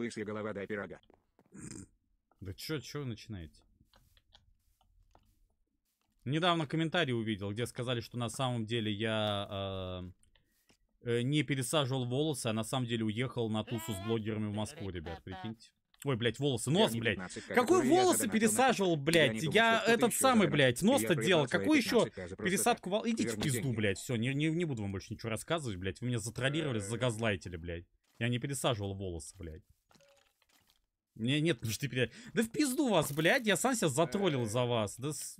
Лысая голова до пирога. Да чё, чё вы начинаете? Недавно комментарий увидел, где сказали, что на самом деле я э, э, не пересаживал волосы, а на самом деле уехал на тусу с блогерами в Москву, ребят, прикиньте. Ой, блядь, волосы, нос, блядь. 15, как Какой волосы пересаживал, блядь? Я, думал, этот самый, блядь, нос-то делал. Какой еще пересадку вол... Идите в пизду, деньги. блядь. Все, не, не, не буду вам больше ничего рассказывать, блядь. Вы меня затроллировали, э. загазлайтили, блядь. Я не пересаживал волосы, блядь. Мне нет нужды переиграть. Да в пизду вас, блядь, я сам себя затроллил э. за вас. Да... С...